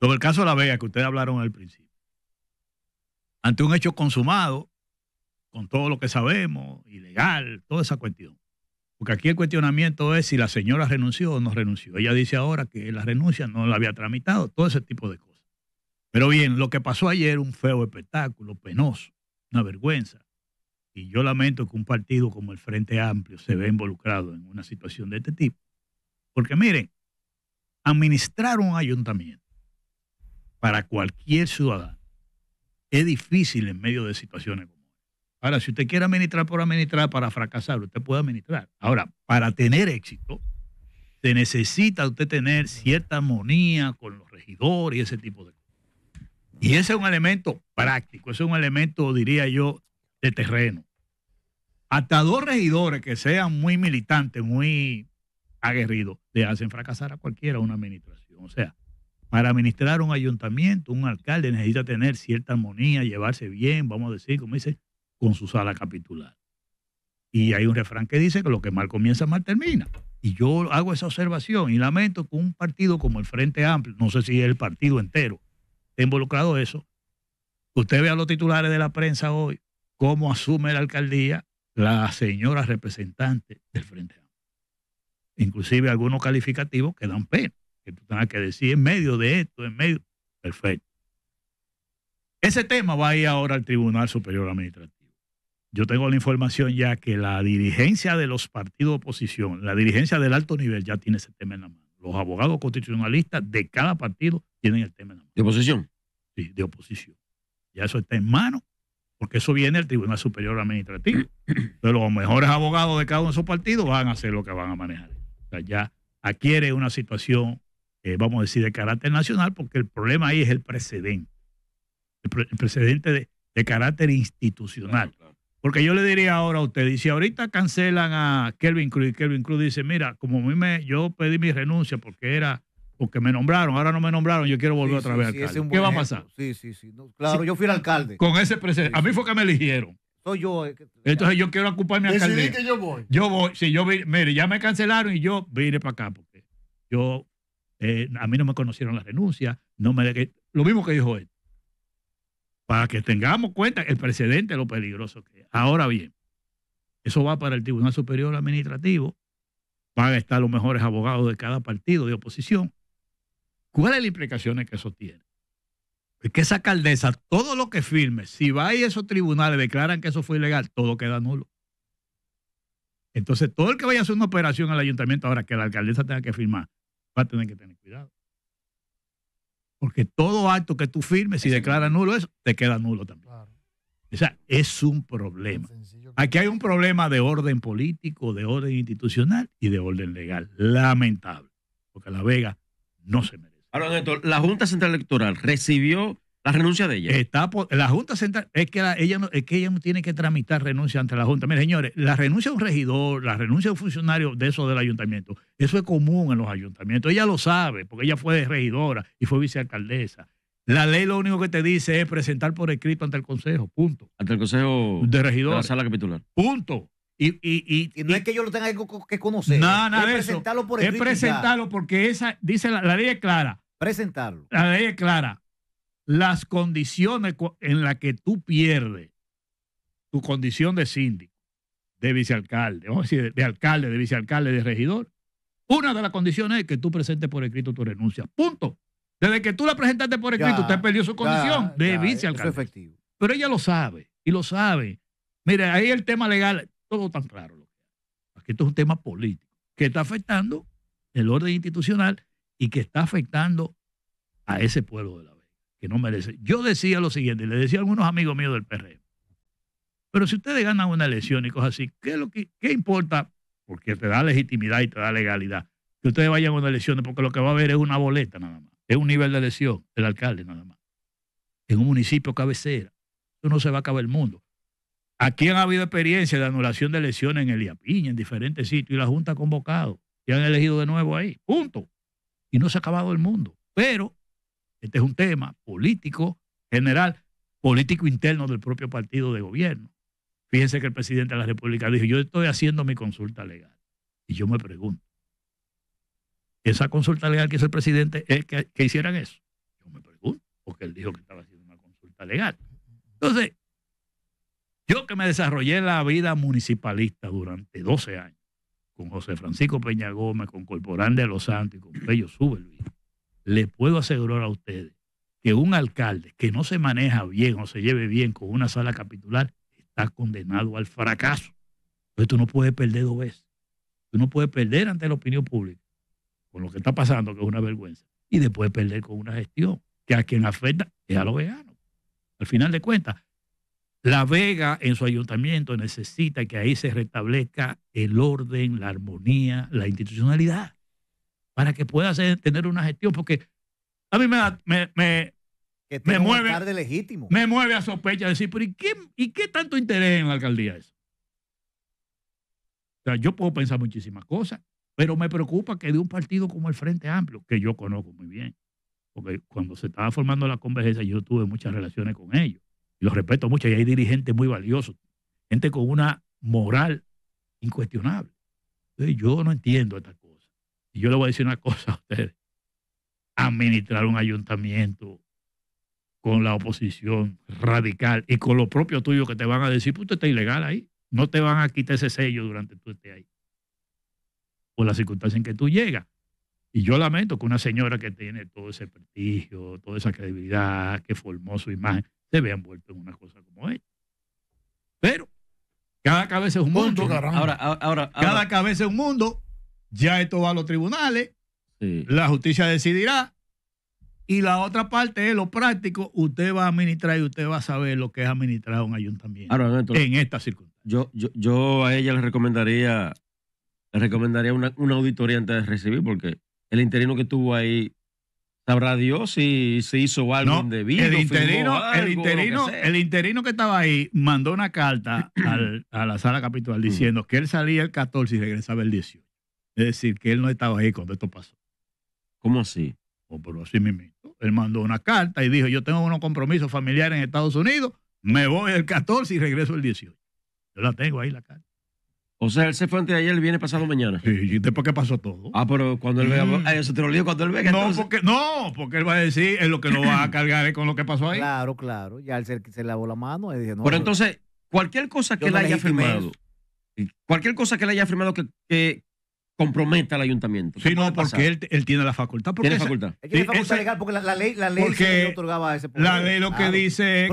Sobre el caso de La Vega que ustedes hablaron al principio. Ante un hecho consumado, con todo lo que sabemos, ilegal, toda esa cuestión. Porque aquí el cuestionamiento es si la señora renunció o no renunció. Ella dice ahora que la renuncia no la había tramitado, todo ese tipo de cosas. Pero bien, lo que pasó ayer, un feo espectáculo, penoso, una vergüenza. Y yo lamento que un partido como el Frente Amplio se vea involucrado en una situación de este tipo. Porque miren, administrar un ayuntamiento para cualquier ciudadano es difícil en medio de situaciones como esta. Ahora, si usted quiere administrar por administrar, para fracasar, usted puede administrar. Ahora, para tener éxito, se necesita usted tener cierta armonía con los regidores y ese tipo de cosas. Y ese es un elemento práctico, ese es un elemento, diría yo, de terreno. Hasta dos regidores que sean muy militantes, muy aguerridos, le hacen fracasar a cualquiera una administración. O sea, para administrar un ayuntamiento, un alcalde necesita tener cierta armonía, llevarse bien, vamos a decir, como dice, con su sala capitular. Y hay un refrán que dice que lo que mal comienza, mal termina. Y yo hago esa observación y lamento que un partido como el Frente Amplio, no sé si el partido entero está involucrado eso, usted ve a los titulares de la prensa hoy, cómo asume la alcaldía la señora representante del Frente Amplio. Inclusive algunos calificativos que dan pena que tú tengas que decir en medio de esto, en medio. Perfecto. Ese tema va a ir ahora al Tribunal Superior Administrativo. Yo tengo la información ya que la dirigencia de los partidos de oposición, la dirigencia del alto nivel ya tiene ese tema en la mano. Los abogados constitucionalistas de cada partido tienen el tema en la mano. ¿De oposición? Sí, de oposición. Ya eso está en mano, porque eso viene al Tribunal Superior Administrativo. Entonces los mejores abogados de cada uno de esos partidos van a hacer lo que van a manejar. O sea, ya adquiere una situación eh, vamos a decir, de carácter nacional, porque el problema ahí es el precedente, el, precedente de, carácter institucional. Porque yo le diría ahora a usted, y si ahorita cancelan a Kelvin Cruz, y Kelvin Cruz dice, mira, como a mí me, yo pedí mi renuncia porque era porque me nombraron, ahora no me nombraron, yo quiero volver otra vez al alcalde. ¿Qué va a pasar? Sí, sí, sí. claro, yo fui el alcalde. Con ese precedente. A mí fue que me eligieron. Soy yo. Eh, Entonces yo quiero ocupar mi alcaldía. Decidí que yo voy. Yo voy. yo mire, ya me cancelaron y yo vine para acá porque yo eh, a mí no me conocieron las renuncia, no me, lo mismo que dijo él. Para que tengamos cuenta el precedente lo peligroso que es. Ahora bien, eso va para el Tribunal Superior Administrativo, van a estar los mejores abogados de cada partido de oposición. ¿Cuáles son las implicaciones que eso tiene? Es que esa alcaldesa, todo lo que firme, si va y esos tribunales declaran que eso fue ilegal, todo queda nulo. Entonces, todo el que vaya a hacer una operación al ayuntamiento ahora que la alcaldesa tenga que firmar, va a tener que tener cuidado. Porque todo acto que tú firmes, y declara nulo eso, te queda nulo también. O sea, es un problema. Aquí hay un problema de orden político, de orden institucional y de orden legal. Lamentable. Porque La Vega no se merece. Ahora, Néstor, la Junta Central Electoral recibió la renuncia de ella. Está la Junta Central, es que, ella no, es que ella tiene que tramitar renuncia ante la Junta. Mire, señores, la renuncia de un regidor, la renuncia de un funcionario de eso del ayuntamiento, eso es común en los ayuntamientos. Ella lo sabe, porque ella fue regidora y fue vicealcaldesa. La ley lo único que te dice es presentar por escrito ante el Consejo, punto. Ante el Consejo de Regidor. sala capitular. Punto. Y, no es que yo lo tenga que conocer. Nada, nada es presentarlo por escrito. Es presentarlo porque esa, dice la, la ley es clara. Presentarlo. La ley es clara las condiciones en las que tú pierdes tu condición de síndico, de vicealcalde, vamos a decir, de alcalde, de vicealcalde, de regidor, una de las condiciones es que tú presentes por escrito tu renuncia. Punto. Desde que tú la presentaste por escrito, usted perdió su condición de vicealcalde. efectivo. Pero ella lo sabe, y lo sabe. Mire, ahí el tema legal, todo tan claro. Aquí esto es un tema político que está afectando el orden institucional y que está afectando a ese pueblo de la que no merece. Yo decía lo siguiente, le decía a algunos amigos míos del PRM, e, pero si ustedes ganan una elección y cosas así, ¿qué, qué importa? Porque te da legitimidad y te da legalidad. Que ustedes vayan a una elección, porque lo que va a haber es una boleta nada más, es un nivel de elección del alcalde nada más, en un municipio cabecera. Eso no se va a acabar el mundo. Aquí han habido experiencia de anulación de elecciones en el Piña, en diferentes sitios, y la Junta ha convocado y han elegido de nuevo ahí. Punto. Y no se ha acabado el mundo. Pero este es un tema político general, político interno del propio partido de gobierno. Fíjense que el presidente de la República dijo, yo estoy haciendo mi consulta legal. Y yo me pregunto, ¿esa consulta legal que hizo el presidente es que, que hicieran eso? Yo me pregunto, porque él dijo que estaba haciendo una consulta legal. Entonces, yo que me desarrollé la vida municipalista durante 12 años, con José Francisco Peña Gómez, con Corporán de los Santos y con Pello Sube, le puedo asegurar a ustedes que un alcalde que no se maneja bien o se lleve bien con una sala capitular está condenado al fracaso. Entonces tú no puedes perder dos veces. Tú no puedes perder ante la opinión pública, con lo que está pasando, que es una vergüenza, y después perder con una gestión, que a quien afecta es a los veganos. Al final de cuentas, La Vega en su ayuntamiento necesita que ahí se restablezca el orden, la armonía, la institucionalidad para que pueda tener una gestión, porque a mí me, me, me, mueve, legítimo. me mueve a sospecha, decir, pero ¿y qué, tanto interés en la alcaldía es? O sea, yo puedo pensar muchísimas cosas, pero me preocupa que de un partido como el Frente Amplio, que yo conozco muy bien, porque cuando se estaba formando la convergencia yo tuve muchas relaciones con ellos, y los respeto mucho, y hay dirigentes muy valiosos, gente con una moral incuestionable. Entonces, yo no entiendo hasta y yo le voy a decir una cosa a ustedes. Administrar un ayuntamiento con la oposición radical y con lo propio tuyo que te van a decir, pues está ilegal ahí. No te van a quitar ese sello durante tú estés ahí. Por la circunstancia en que tú llegas. Y yo lamento que una señora que tiene todo ese prestigio, toda esa credibilidad, que formó su imagen, se vea envuelta en una cosa como esta. Pero cada cabeza es un mundo. Ahora, ahora, ahora, cada cabeza es un mundo. Ya esto va a los tribunales, la justicia decidirá. Y la otra parte es lo práctico, usted va a administrar y usted va a saber lo que es administrar un ayuntamiento en esta circunstancia. Yo, yo, a ella le recomendaría, le recomendaría una, auditoría antes de recibir, porque el interino que estuvo ahí sabrá Dios si se hizo algo indebido. El interino, el, interino, que estaba ahí mandó una carta a la sala capital mm. diciendo que él salía el 14 y regresaba el 18 decir que él no estaba ahí cuando esto pasó. ¿Cómo así? O oh, por pero así mismo. Él mandó una carta y dijo, yo tengo unos compromisos familiares en Estados Unidos, me voy el 14 y regreso el 18. Yo la tengo ahí la carta. O sea, él se fue antes de ayer, viene pasado mañana. Sí, y después que pasó todo. Ah, pero cuando él vea. Mm. eso te lo digo, cuando él vea. No, porque, no, porque él va a decir, es lo que no va a cargar con lo que pasó ahí. Claro, claro. Ya él se, se lavó la mano. Dije, no, pero entonces, cualquier cosa que él haya firmado, cualquier cosa que él haya firmado que, comprometa al ayuntamiento. Sí, no, porque él, tiene la facultad. Porque facultad. facultad legal porque la, ley, la lo que dice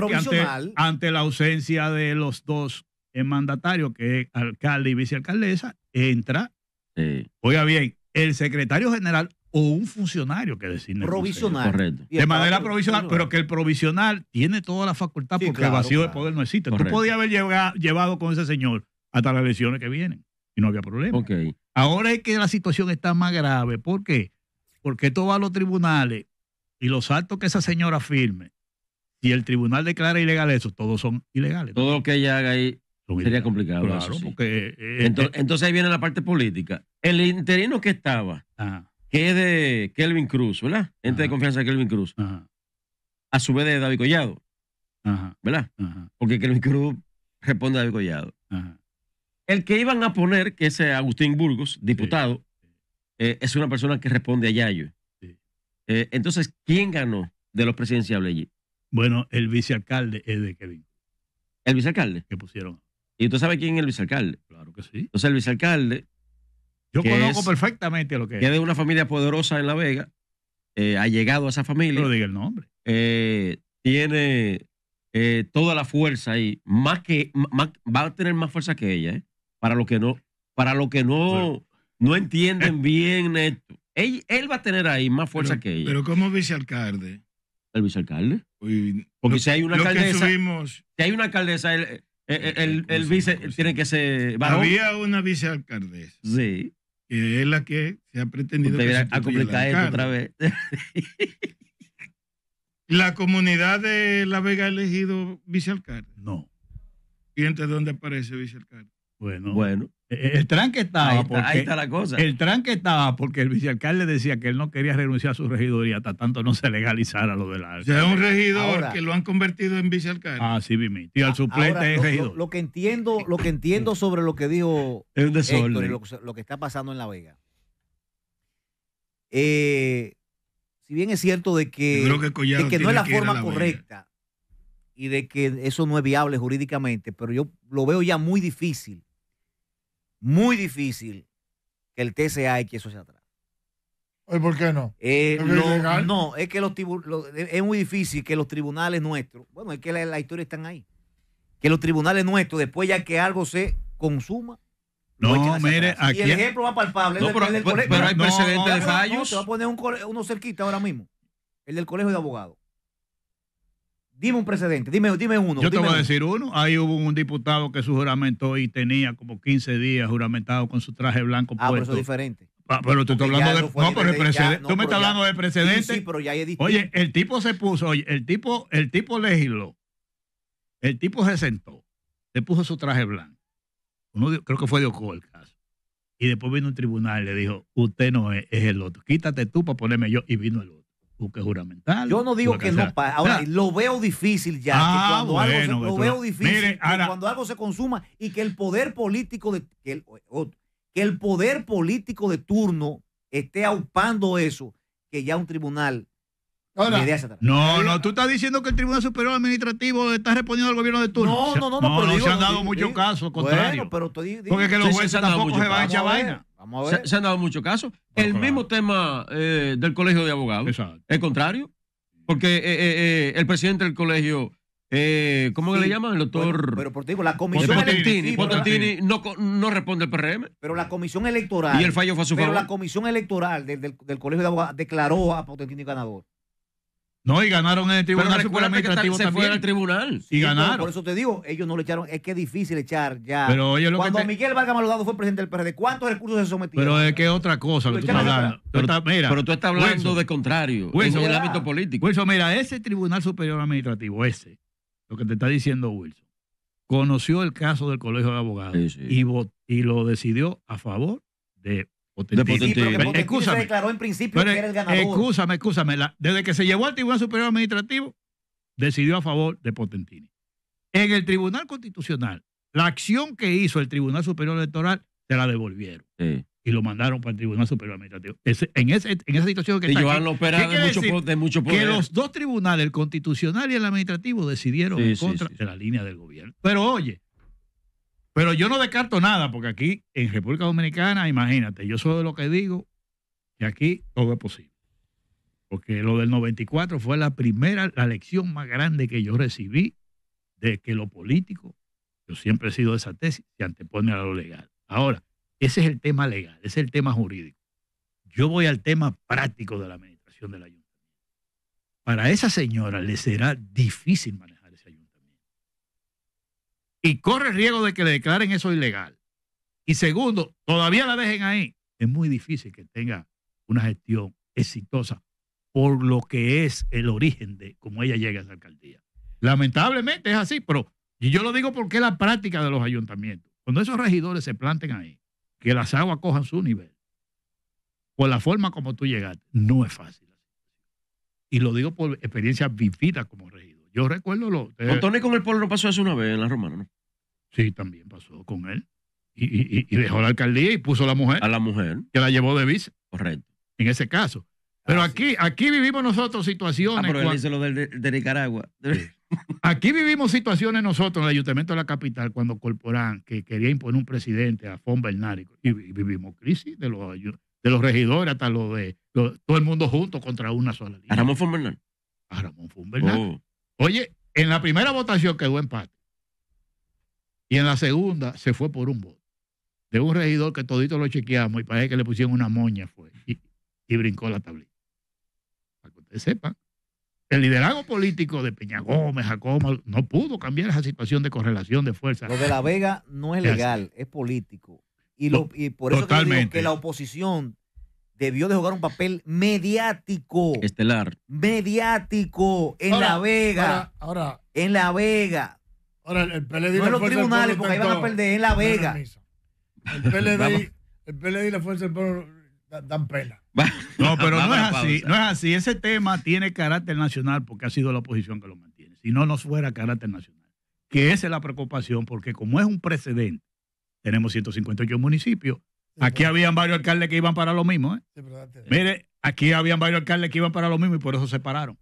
ante, la ausencia de los dos mandatarios, que es alcalde y vicealcaldesa, entra, oiga bien, el secretario general o un funcionario que designe. Provisional. De manera provisional, pero que el provisional tiene toda la facultad porque el vacío de poder no existe. Correcto. Tú podías haber llevado con ese señor hasta las elecciones que vienen y no había problema. Ahora es que la situación está más grave. ¿Por qué? Porque todos va a los tribunales y los actos que esa señora firme, si el tribunal declara ilegal eso, todos son ilegales. Todo lo que ella haga ahí sería complicado. porque, eh, eh, eh, entonces, ahí viene la parte política. El interino que estaba, que es de Kelvin Cruz, ¿verdad? Gente de confianza de Kelvin Cruz. A su vez de David Collado. ¿Verdad? Porque Kelvin Cruz responde a David Collado. Ajá. El que iban a poner, que es eh, Agustín Burgos, diputado, eh, es una persona que responde a Yayo. Eh, entonces, ¿quién ganó de los presidenciales allí? Bueno, el vicealcalde es de Kevin. ¿El vicealcalde? Que pusieron. ¿Y tú sabes quién es el vicealcalde? Claro que sí. Entonces, el vicealcalde. Yo conozco perfectamente lo que es. Que es de una familia poderosa en La Vega, ha llegado a esa familia. No diga el nombre. tiene toda la fuerza y más que va a tener más fuerza que ella, ¿eh? para los que no, para que no, no entienden bien esto. Él, va a tener ahí más fuerza que ella. Pero como vicealcalde. El vicealcalde. Porque si hay una alcaldesa. si hay una alcaldesa, el, el, eh, eh, pues, vice pues, tiene que ser. Había una vicealcaldesa. Sí. Que es la que se ha pretendido. a complicar esto otra vez. ¿La comunidad de La Vega ha elegido vicealcalde? No. ¿Y entre dónde aparece vicealcalde? Bueno. Bueno. E, e, el tranque estaba. porque, cosa. El tranque estaba porque el vicealcalde decía que él no quería renunciar a su regidoría hasta tanto no se legalizara lo de la. O sea, un regidor que lo han convertido en vicealcalde. Ah, sí, Mimi. Y al suplente es regidor. Lo, que entiendo, lo que entiendo sobre lo que dijo Héctor y lo, que está pasando en La Vega. Eh, si bien es cierto de que, no es la forma correcta y de que eso no es viable jurídicamente, pero yo lo veo ya muy difícil muy difícil que el TCA que eso sea atrás. ¿Y por qué no? Eh, no, es que los es muy difícil que los tribunales nuestros, bueno, es que la, historia están ahí, que los tribunales nuestros, después ya que algo se consuma, no, mire, Y el ejemplo va palpable. pero, hay precedentes de fallos. se va a poner uno cerquita ahora mismo. El del colegio de abogados. Dime un precedente, dime, dime uno. Yo te voy a decir uno. Ahí hubo un diputado que su juramento y tenía como 15 días juramentado con su traje blanco ah, Pero eso es diferente. Ah, pero tú estás hablando de. No, pero tú me estás hablando de precedente. ya Oye, el tipo se puso, el tipo, el tipo legisló. El tipo se sentó, se puso su traje blanco. Uno, creo que fue de Oco el caso. Y después vino un tribunal y le dijo: Usted no es, es el otro. Quítate tú para ponerme yo. Y vino el otro busque juramental. Yo no digo que no pase. Ahora, lo veo difícil ya. Ah, cuando algo se, lo veo difícil cuando algo se consuma y que el poder político de que el, poder político de turno esté aupando eso, que ya un tribunal No, no, tú estás diciendo que el Tribunal Superior Administrativo está respondiendo al gobierno de turno. No, no, no, no. No, pero no se han dado muchos casos, contrario. Bueno, pero Porque que los jueces tampoco se van a echar vaina. Se, han dado muchos casos. el mismo tema eh, del colegio de abogados. Exacto. Es contrario. Porque eh, eh, el presidente del colegio, ¿cómo le llaman? El doctor. Pero, por digo, la comisión Potentini, Potentini no, responde al PRM. Pero la comisión electoral. Y el fallo fue su favor. Pero la comisión electoral del colegio de abogados declaró a Potentini ganador. No, y ganaron en el tribunal. Superior Administrativo se fue al tribunal. Y ganaron. Por eso te digo, ellos no lo echaron. Es que es difícil echar ya. Pero Cuando Miguel Vargas Maldonado fue presidente del PRD, ¿cuántos recursos se sometieron? Pero es que otra cosa lo que tú estás hablando. Pero, tú estás, hablando de contrario Wilson, en el ámbito político. Wilson, mira, ese Tribunal Superior Administrativo, ese, lo que te está diciendo Wilson, conoció el caso del Colegio de Abogados y lo decidió a favor de de Sí, declaró en principio que era el ganador. Excúsame, excúsame. desde que se llevó al Tribunal Superior Administrativo, decidió a favor de Potentini. En el Tribunal Constitucional, la acción que hizo el Tribunal Superior Electoral se la devolvieron. Y lo mandaron para el Tribunal Superior Administrativo. en, esa situación que está aquí, de mucho, mucho poder. Que los dos tribunales, el constitucional y el administrativo, decidieron en contra de la línea del gobierno. Pero oye, pero yo no descarto nada, porque aquí en República Dominicana, imagínate, yo soy de lo que digo, y aquí todo es posible. Porque lo del 94 fue la primera, la lección más grande que yo recibí de que lo político, yo siempre he sido de esa tesis, se antepone a lo legal. Ahora, ese es el tema legal, ese es el tema jurídico. Yo voy al tema práctico de la administración del ayuntamiento. Para esa señora le será difícil manejar y corre riesgo de que le declaren eso ilegal. Y segundo, todavía la dejen ahí. Es muy difícil que tenga una gestión exitosa por lo que es el origen de cómo ella llega a esa alcaldía. Lamentablemente es así, pero y yo lo digo porque es la práctica de los ayuntamientos. Cuando esos regidores se planten ahí, que las aguas cojan su nivel, por la forma como tú llegaste, no es fácil. Y lo digo por experiencia vivida como regidor. Yo recuerdo lo. con Tony con el pueblo pasó hace una vez en la romana, ¿no? Sí, también pasó con él. Y, dejó la alcaldía y puso a la mujer. A la mujer. Que la llevó de vice. Correcto. En ese caso. Pero aquí, aquí vivimos nosotros situaciones. Ah, pero él lo de, de Nicaragua. Aquí vivimos situaciones nosotros en el Ayuntamiento de la Capital cuando Corporán, que quería imponer un presidente a Fon Bernárico y vivimos crisis de los, de los regidores hasta lo de todo el mundo junto contra una sola línea. A Ramón Fon Bernal. A Ramón Fon Bernal. Oh. Oye, en la primera votación quedó empate. Y en la segunda se fue por un voto. De un regidor que todito lo chequeamos y parece que le pusieron una moña fue, y, brincó la tablita. Para que ustedes sepan, el liderazgo político de Peña Gómez, Jacobo, no pudo cambiar esa situación de correlación de fuerzas. Lo de La Vega no es legal, es, político. Y, lo, y por eso que, que la oposición debió de jugar un papel mediático. Estelar. Mediático en La Vega. Ahora, En La Vega. Ahora, el PLD. No en los tribunales, porque ahí a perder en La Vega. El PLD, el y la Fuerza del Pueblo dan pela. No, pero no es así. No es así. Ese tema tiene carácter nacional porque ha sido la oposición que lo mantiene. Si no, no fuera carácter nacional. Que esa es la preocupación porque como es un precedente, tenemos 158 municipios Aquí habían varios alcaldes que iban para lo mismo. ¿eh? Mire, aquí habían varios alcaldes que iban para lo mismo y por eso se pararon.